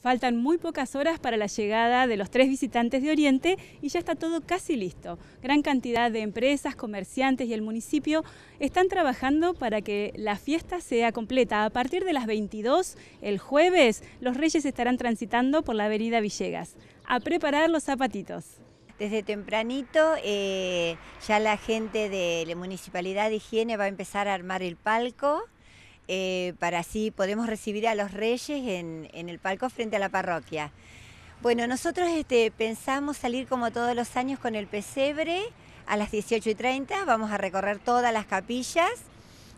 Faltan muy pocas horas para la llegada de los tres visitantes de Oriente y ya está todo casi listo. Gran cantidad de empresas, comerciantes y el municipio están trabajando para que la fiesta sea completa. A partir de las 22, el jueves, los reyes estarán transitando por la avenida Villegas. A preparar los zapatitos desde tempranito eh, ya la gente de la Municipalidad de Higiene va a empezar a armar el palco. Eh, para así podemos recibir a los reyes en, el palco frente a la parroquia. Bueno, nosotros este, pensamos salir como todos los años con el pesebre a las 18 y 30, vamos a recorrer todas las capillas,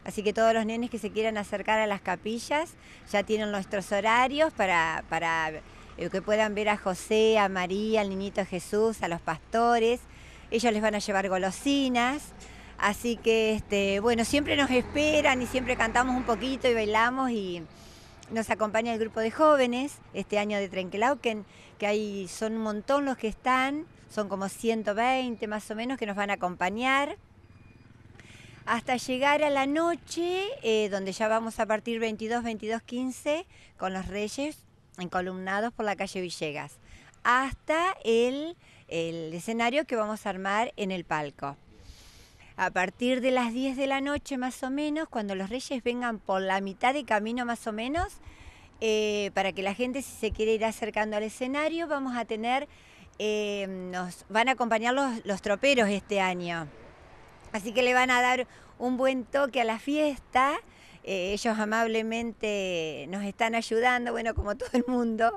así que todos los nenes que se quieran acercar a las capillas ya tienen nuestros horarios para, para eh, que puedan ver a José, a María, al niñito Jesús, a los pastores, ellos les van a llevar golosinas. Así que, este, bueno, siempre nos esperan y siempre cantamos un poquito y bailamos y nos acompaña el grupo de jóvenes este año de Trenquelauquen, que ahí son un montón los que están, son como 120 más o menos que nos van a acompañar. Hasta llegar a la noche, eh, donde ya vamos a partir 22, 22, 15 con los Reyes, encolumnados por la calle Villegas, hasta el escenario que vamos a armar en el palco a partir de las 10 de la noche más o menos, cuando los reyes vengan por la mitad de camino más o menos, eh, para que la gente si se quiere ir acercando al escenario, vamos a tener, eh, nos van a acompañar los, troperos este año. Así que le van a dar un buen toque a la fiesta. Eh, ellos amablemente nos están ayudando, bueno, como todo el mundo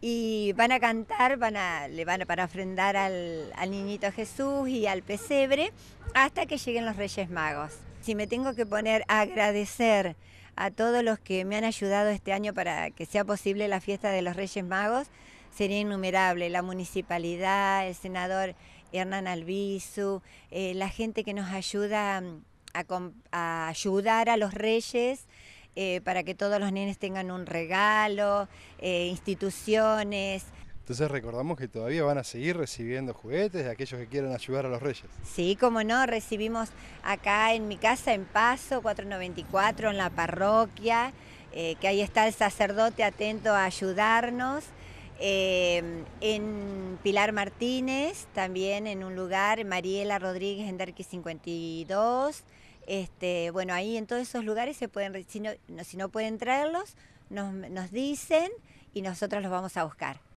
y van a cantar, van a, le van a para ofrendar al, niñito Jesús y al pesebre hasta que lleguen los Reyes Magos. Si me tengo que poner a agradecer a todos los que me han ayudado este año para que sea posible la fiesta de los Reyes Magos, sería innumerable. La municipalidad, el senador Hernán Albizu, eh, la gente que nos ayuda mm, a, a, ayudar a los reyes, eh, para que todos los nenes tengan un regalo, eh, instituciones. Entonces recordamos que todavía van a seguir recibiendo juguetes de aquellos que quieran ayudar a los reyes. Sí, como no, recibimos acá en mi casa, en Paso, 494, en la parroquia, eh, que ahí está el sacerdote atento a ayudarnos. en Pilar Martínez, también en un lugar, Mariela Rodríguez en 52, este, bueno, ahí en todos esos lugares se pueden, si no, si no pueden traerlos, nos, nos dicen y nosotros los vamos a buscar.